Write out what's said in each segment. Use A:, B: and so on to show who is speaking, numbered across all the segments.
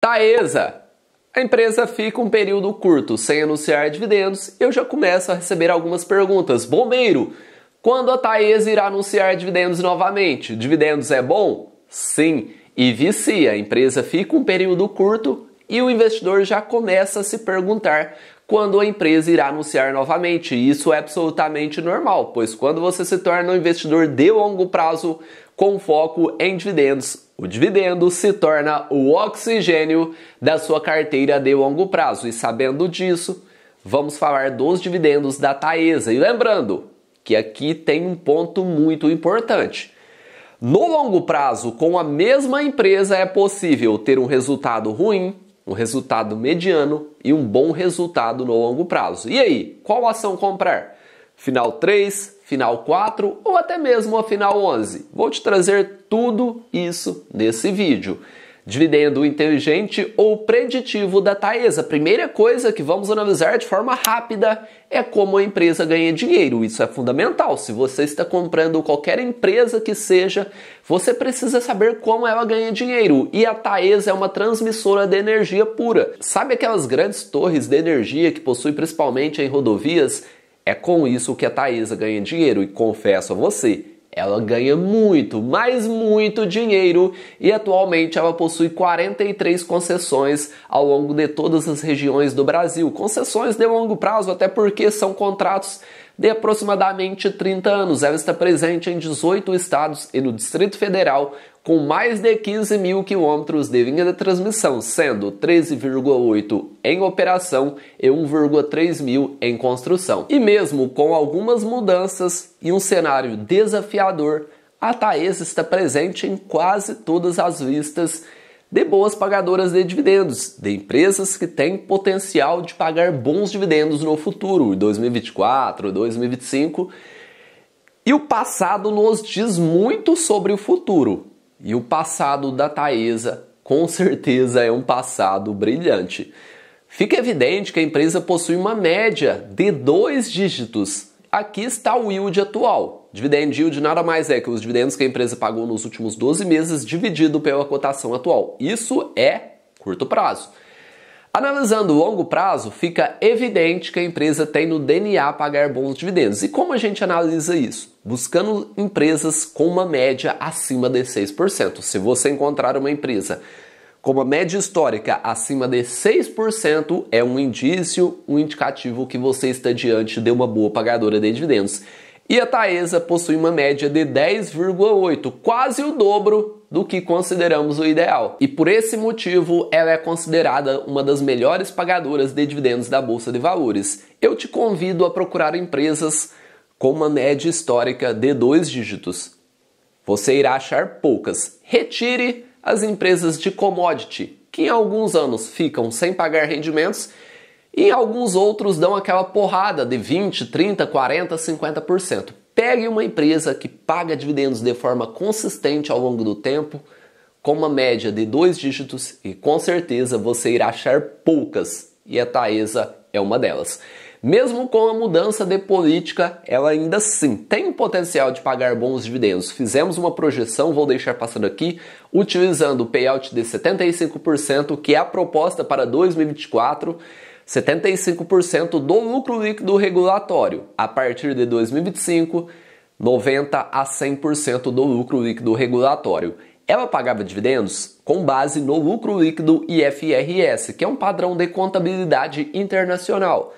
A: Taesa. A empresa fica um período curto sem anunciar dividendos eu já começo a receber algumas perguntas. Bombeiro, quando a Taesa irá anunciar dividendos novamente? Dividendos é bom? Sim, e vicia. A empresa fica um período curto e o investidor já começa a se perguntar quando a empresa irá anunciar novamente. Isso é absolutamente normal, pois quando você se torna um investidor de longo prazo, com foco em dividendos. O dividendo se torna o oxigênio da sua carteira de longo prazo. E sabendo disso, vamos falar dos dividendos da Taesa. E lembrando que aqui tem um ponto muito importante. No longo prazo, com a mesma empresa, é possível ter um resultado ruim, um resultado mediano e um bom resultado no longo prazo. E aí, qual ação comprar? Final 3, final 4 ou até mesmo a final 11. Vou te trazer tudo isso nesse vídeo. Dividendo inteligente ou preditivo da Taesa. A primeira coisa que vamos analisar de forma rápida é como a empresa ganha dinheiro. Isso é fundamental. Se você está comprando qualquer empresa que seja, você precisa saber como ela ganha dinheiro. E a Taesa é uma transmissora de energia pura. Sabe aquelas grandes torres de energia que possui principalmente em rodovias? É com isso que a Thaisa ganha dinheiro e confesso a você, ela ganha muito, mas muito dinheiro e atualmente ela possui 43 concessões ao longo de todas as regiões do Brasil. Concessões de longo prazo, até porque são contratos de aproximadamente 30 anos. Ela está presente em 18 estados e no Distrito Federal, com mais de 15 mil quilômetros de linha de transmissão, sendo 13,8 em operação e 1,3 mil em construção. E mesmo com algumas mudanças e um cenário desafiador, a Taesa está presente em quase todas as listas de boas pagadoras de dividendos, de empresas que têm potencial de pagar bons dividendos no futuro, em 2024, 2025. E o passado nos diz muito sobre o futuro. E o passado da Taesa, com certeza, é um passado brilhante. Fica evidente que a empresa possui uma média de dois dígitos. Aqui está o yield atual, Dividend yield nada mais é que os dividendos que a empresa pagou nos últimos 12 meses dividido pela cotação atual. Isso é curto prazo. Analisando o longo prazo, fica evidente que a empresa tem no DNA pagar bons dividendos. E como a gente analisa isso? Buscando empresas com uma média acima de 6%. Se você encontrar uma empresa com uma média histórica acima de 6%, é um indício, um indicativo que você está diante de uma boa pagadora de dividendos e a Taesa possui uma média de 10,8, quase o dobro do que consideramos o ideal. E por esse motivo, ela é considerada uma das melhores pagadoras de dividendos da bolsa de valores. Eu te convido a procurar empresas com uma média histórica de dois dígitos. Você irá achar poucas. Retire as empresas de commodity, que em alguns anos ficam sem pagar rendimentos e alguns outros dão aquela porrada de 20, 30, 40, 50%. Pegue uma empresa que paga dividendos de forma consistente ao longo do tempo, com uma média de dois dígitos, e com certeza você irá achar poucas, e a Taesa é uma delas. Mesmo com a mudança de política, ela ainda sim tem potencial de pagar bons dividendos. Fizemos uma projeção, vou deixar passando aqui, utilizando o payout de 75%, que é a proposta para 2024. 75% do lucro líquido regulatório. A partir de 2025, 90 a 100% do lucro líquido regulatório. Ela pagava dividendos com base no lucro líquido IFRS, que é um padrão de contabilidade internacional.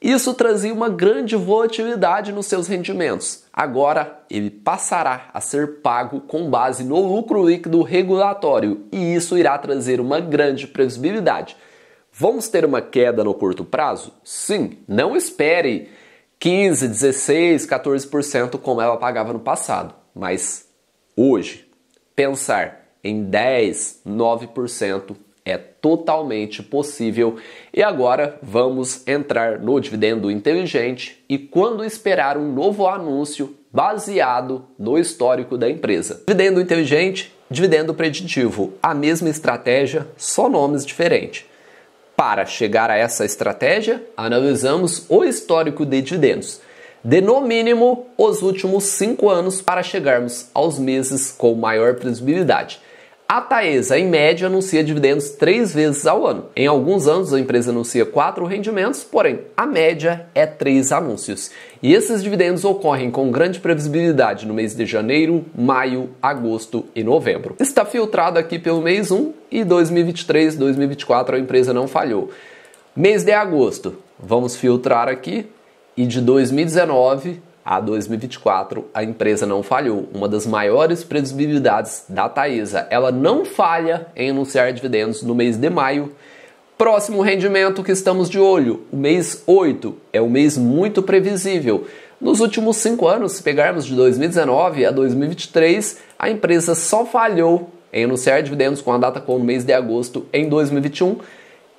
A: Isso trazia uma grande volatilidade nos seus rendimentos. Agora, ele passará a ser pago com base no lucro líquido regulatório, e isso irá trazer uma grande previsibilidade. Vamos ter uma queda no curto prazo? Sim, não espere 15, 16, 14% como ela pagava no passado, mas hoje pensar em 10, 9% é totalmente possível. E agora vamos entrar no dividendo inteligente e quando esperar um novo anúncio baseado no histórico da empresa. Dividendo inteligente, dividendo preditivo, a mesma estratégia, só nomes diferentes. Para chegar a essa estratégia, analisamos o histórico de dividendos, de no mínimo os últimos cinco anos, para chegarmos aos meses com maior previsibilidade. A Taesa, em média, anuncia dividendos três vezes ao ano. Em alguns anos, a empresa anuncia quatro rendimentos, porém, a média é três anúncios. E esses dividendos ocorrem com grande previsibilidade no mês de janeiro, maio, agosto e novembro. Está filtrado aqui pelo mês 1 e 2023, 2024 a empresa não falhou. Mês de agosto, vamos filtrar aqui, e de 2019 a 2024, a empresa não falhou. Uma das maiores previsibilidades da Taesa. Ela não falha em anunciar dividendos no mês de maio. Próximo rendimento que estamos de olho, o mês 8, é um mês muito previsível. Nos últimos cinco anos, se pegarmos de 2019 a 2023, a empresa só falhou em anunciar dividendos com a data com o mês de agosto em 2021.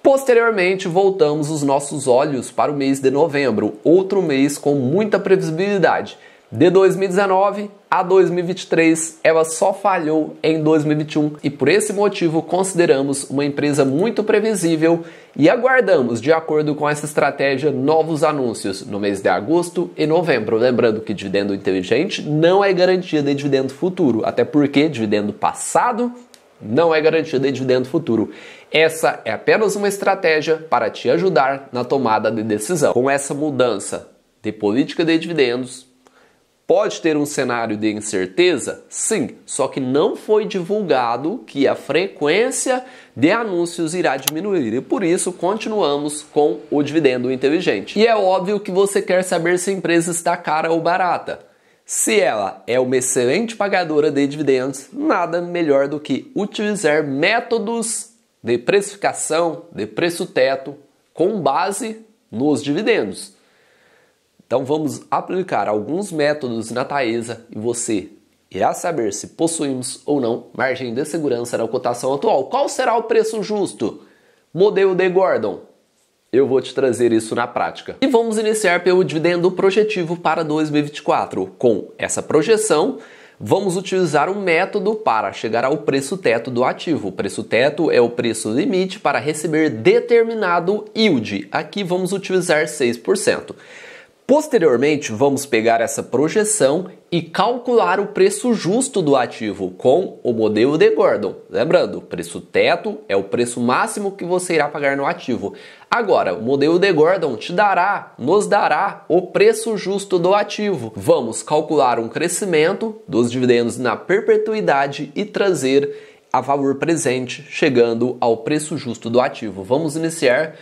A: Posteriormente, voltamos os nossos olhos para o mês de novembro, outro mês com muita previsibilidade. De 2019 a 2023, ela só falhou em 2021 e por esse motivo consideramos uma empresa muito previsível e aguardamos, de acordo com essa estratégia, novos anúncios no mês de agosto e novembro. Lembrando que dividendo inteligente não é garantia de dividendo futuro, até porque dividendo passado não é garantida de dividendo futuro. Essa é apenas uma estratégia para te ajudar na tomada de decisão. Com essa mudança de política de dividendos, pode ter um cenário de incerteza? Sim, só que não foi divulgado que a frequência de anúncios irá diminuir e por isso continuamos com o dividendo inteligente. E é óbvio que você quer saber se a empresa está cara ou barata. Se ela é uma excelente pagadora de dividendos, nada melhor do que utilizar métodos de precificação, de preço teto, com base nos dividendos. Então vamos aplicar alguns métodos na Taesa e você irá saber se possuímos ou não margem de segurança na cotação atual. Qual será o preço justo? Modelo de Gordon, eu vou te trazer isso na prática. E vamos iniciar pelo dividendo projetivo para 2024. Com essa projeção, vamos utilizar um método para chegar ao preço teto do ativo. O preço teto é o preço limite para receber determinado yield. Aqui vamos utilizar 6%. Posteriormente, vamos pegar essa projeção e calcular o preço justo do ativo com o modelo de Gordon. Lembrando, preço teto é o preço máximo que você irá pagar no ativo. Agora, o modelo de Gordon te dará, nos dará o preço justo do ativo. Vamos calcular um crescimento dos dividendos na perpetuidade e trazer a valor presente, chegando ao preço justo do ativo. Vamos iniciar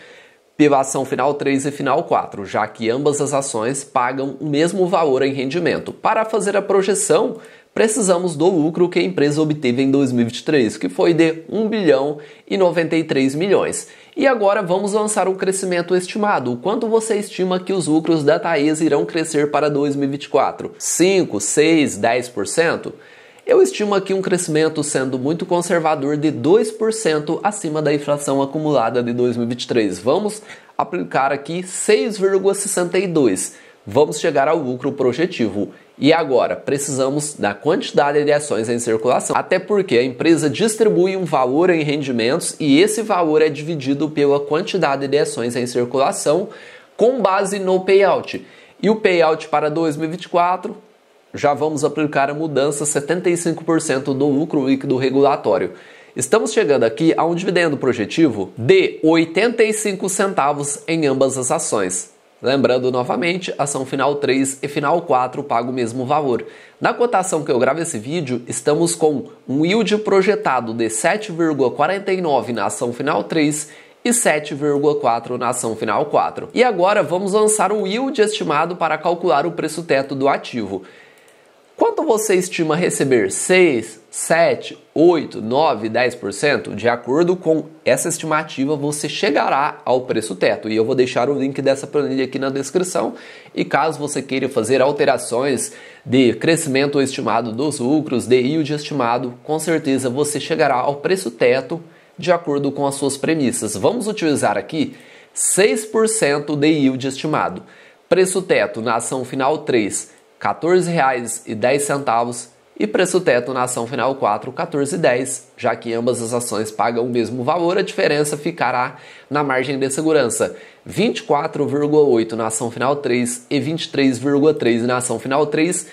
A: PIB ação final 3 e final 4, já que ambas as ações pagam o mesmo valor em rendimento. Para fazer a projeção, precisamos do lucro que a empresa obteve em 2023, que foi de 1 bilhão e 93 milhões. E agora vamos lançar o um crescimento estimado. Quanto você estima que os lucros da Thais irão crescer para 2024? 5, 6, 10%? Eu estimo aqui um crescimento sendo muito conservador de 2% acima da inflação acumulada de 2023. Vamos aplicar aqui 6,62. Vamos chegar ao lucro projetivo. E agora, precisamos da quantidade de ações em circulação, até porque a empresa distribui um valor em rendimentos e esse valor é dividido pela quantidade de ações em circulação com base no payout. E o payout para 2024 já vamos aplicar a mudança 75% do lucro líquido regulatório. Estamos chegando aqui a um dividendo projetivo de 85 centavos em ambas as ações. Lembrando novamente, ação final 3 e final 4 pagam o mesmo valor. Na cotação que eu gravo esse vídeo, estamos com um yield projetado de 7,49 na ação final 3 e 7,4 na ação final 4. E agora vamos lançar o yield estimado para calcular o preço teto do ativo. Quanto você estima receber? 6, 7, 8, 9, 10%? De acordo com essa estimativa, você chegará ao preço teto. E eu vou deixar o link dessa planilha aqui na descrição. E caso você queira fazer alterações de crescimento estimado dos lucros, de yield estimado, com certeza você chegará ao preço teto de acordo com as suas premissas. Vamos utilizar aqui 6% de yield estimado. Preço teto na ação final 3 14,10 e preço teto na ação final 4, 14,10, já que ambas as ações pagam o mesmo valor, a diferença ficará na margem de segurança, 24,8 na ação final 3 e 23,3 na ação final 3.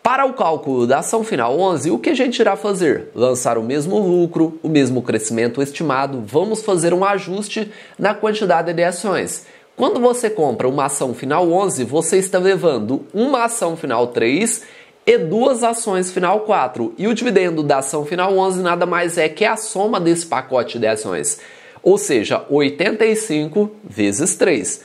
A: Para o cálculo da ação final 11, o que a gente irá fazer? Lançar o mesmo lucro, o mesmo crescimento estimado, vamos fazer um ajuste na quantidade de ações. Quando você compra uma ação final 11, você está levando uma ação final 3 e duas ações final 4. E o dividendo da ação final 11 nada mais é que a soma desse pacote de ações, ou seja, 85 vezes 3.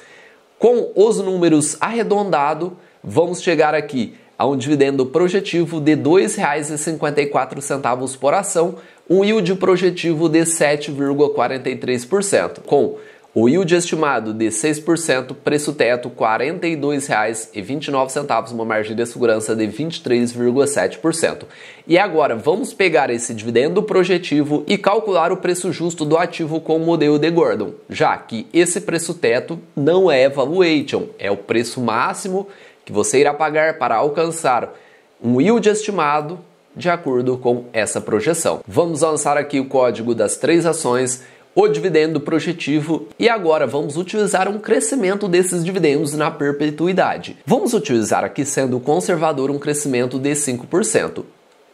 A: Com os números arredondado, vamos chegar aqui a um dividendo projetivo de R$ 2,54 por ação, um yield projetivo de 7,43%, com o yield estimado de 6%, preço teto R$ 42,29, uma margem de segurança de 23,7%. E agora vamos pegar esse dividendo projetivo e calcular o preço justo do ativo com o modelo de Gordon, já que esse preço teto não é valuation, é o preço máximo que você irá pagar para alcançar um yield estimado de acordo com essa projeção. Vamos lançar aqui o código das três ações o dividendo projetivo e agora vamos utilizar um crescimento desses dividendos na perpetuidade. Vamos utilizar aqui, sendo conservador, um crescimento de 5%.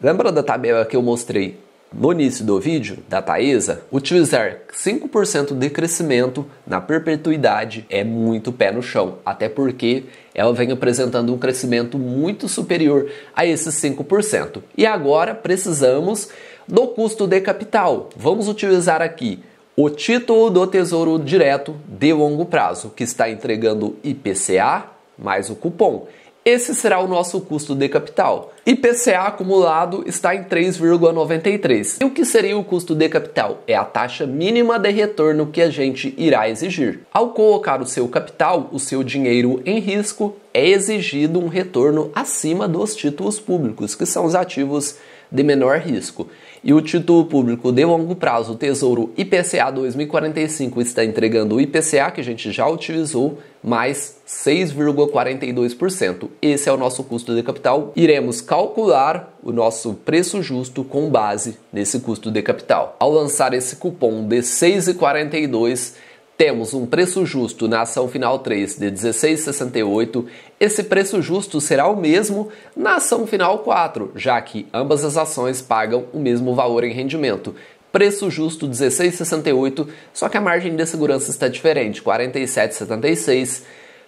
A: Lembra da tabela que eu mostrei no início do vídeo da Taesa, utilizar 5% de crescimento na perpetuidade é muito pé no chão, até porque ela vem apresentando um crescimento muito superior a esses 5%. E agora precisamos do custo de capital. Vamos utilizar aqui o título do Tesouro Direto de longo prazo, que está entregando IPCA mais o cupom. Esse será o nosso custo de capital. IPCA acumulado está em 3,93. E o que seria o custo de capital? É a taxa mínima de retorno que a gente irá exigir. Ao colocar o seu capital, o seu dinheiro em risco, é exigido um retorno acima dos títulos públicos, que são os ativos de menor risco. E o título público de longo prazo, Tesouro IPCA 2045, está entregando o IPCA que a gente já utilizou mais 6,42%. Esse é o nosso custo de capital. Iremos calcular o nosso preço justo com base nesse custo de capital. Ao lançar esse cupom de 6,42, temos um preço justo na ação final 3 de 16,68. Esse preço justo será o mesmo na ação final 4, já que ambas as ações pagam o mesmo valor em rendimento. Preço justo 16,68, só que a margem de segurança está diferente, 47,76.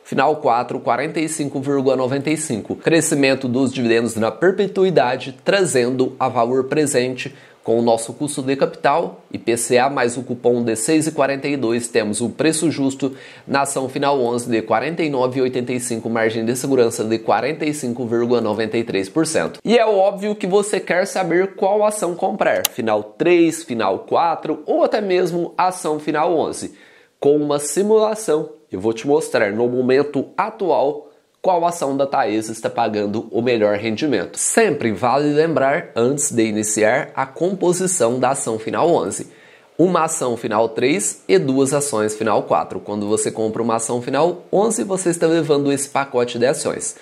A: Final 4, 45,95. Crescimento dos dividendos na perpetuidade, trazendo a valor presente com o nosso custo de capital, IPCA mais o cupom de 6,42, temos o preço justo na ação final 11 de 49,85, margem de segurança de 45,93%. E é óbvio que você quer saber qual ação comprar, final 3, final 4 ou até mesmo ação final 11. Com uma simulação, eu vou te mostrar no momento atual qual ação da Taesa está pagando o melhor rendimento. Sempre vale lembrar, antes de iniciar, a composição da ação final 11. Uma ação final 3 e duas ações final 4. Quando você compra uma ação final 11, você está levando esse pacote de ações.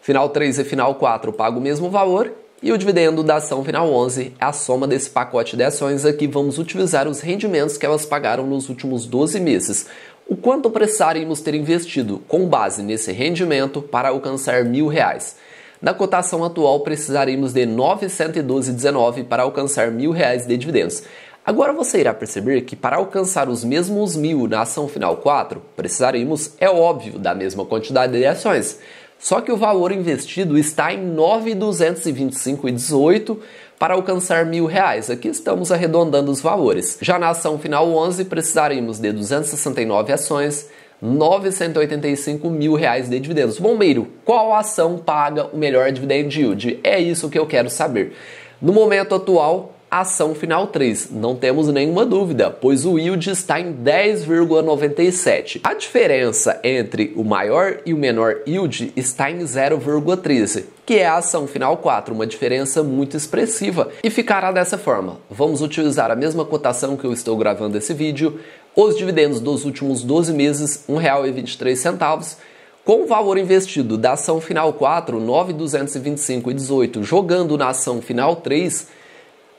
A: Final 3 e final 4 pagam o mesmo valor e o dividendo da ação final 11 é a soma desse pacote de ações. Aqui vamos utilizar os rendimentos que elas pagaram nos últimos 12 meses o quanto precisaríamos ter investido com base nesse rendimento para alcançar mil reais. Na cotação atual, precisaríamos de 912,19 para alcançar mil reais de dividendos. Agora você irá perceber que para alcançar os mesmos mil na ação final 4, precisaríamos, é óbvio, da mesma quantidade de ações. Só que o valor investido está em 9,225,18 para alcançar mil reais. Aqui estamos arredondando os valores. Já na ação final 11, precisaremos de 269 ações, 985 mil reais de dividendos. Bombeiro, qual ação paga o melhor dividend yield? É isso que eu quero saber. No momento atual, ação final 3. Não temos nenhuma dúvida, pois o yield está em 10,97. A diferença entre o maior e o menor yield está em 0,13 que é a ação final 4, uma diferença muito expressiva, e ficará dessa forma. Vamos utilizar a mesma cotação que eu estou gravando esse vídeo, os dividendos dos últimos 12 meses, R$ 1,23, com o valor investido da ação final 4, R$ 9,225,18, jogando na ação final 3,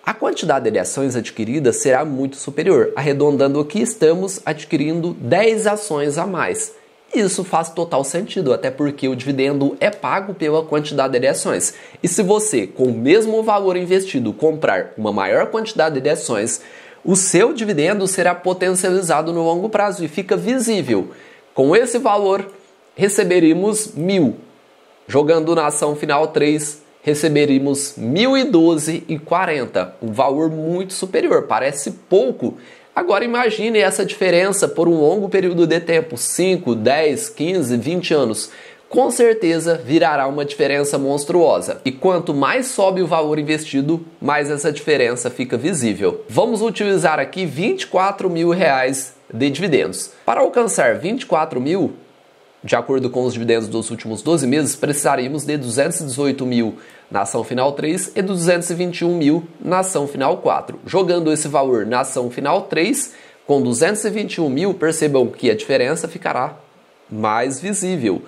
A: a quantidade de ações adquiridas será muito superior. Arredondando aqui, estamos adquirindo 10 ações a mais. Isso faz total sentido, até porque o dividendo é pago pela quantidade de ações. E se você, com o mesmo valor investido, comprar uma maior quantidade de ações, o seu dividendo será potencializado no longo prazo e fica visível. Com esse valor, receberíamos mil, jogando na ação final 3 receberíamos 1.012,40, um valor muito superior, parece pouco. Agora imagine essa diferença por um longo período de tempo, 5, 10, 15, 20 anos com certeza virará uma diferença monstruosa. E quanto mais sobe o valor investido, mais essa diferença fica visível. Vamos utilizar aqui 24 mil reais de dividendos. Para alcançar 24 mil, de acordo com os dividendos dos últimos 12 meses, precisaríamos de 218 mil na ação final 3 e 221 mil na ação final 4. Jogando esse valor na ação final 3, com 221 mil, percebam que a diferença ficará mais visível.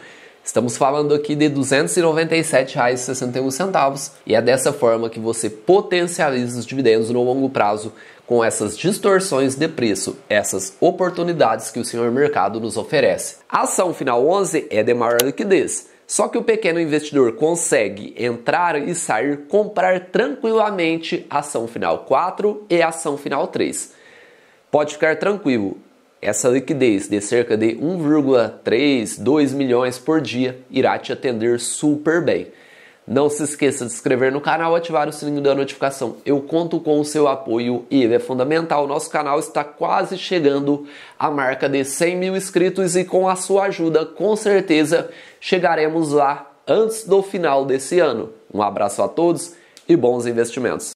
A: Estamos falando aqui de R$ 297,61 e é dessa forma que você potencializa os dividendos no longo prazo com essas distorções de preço, essas oportunidades que o senhor mercado nos oferece. A ação final 11 é de maior liquidez. Só que o pequeno investidor consegue entrar e sair, comprar tranquilamente ação final 4 e ação final 3. Pode ficar tranquilo, essa liquidez de cerca de 1,3, 2 milhões por dia irá te atender super bem. Não se esqueça de se inscrever no canal, ativar o sininho da notificação. Eu conto com o seu apoio e ele é fundamental. O nosso canal está quase chegando à marca de 100 mil inscritos e com a sua ajuda, com certeza, chegaremos lá antes do final desse ano. Um abraço a todos e bons investimentos.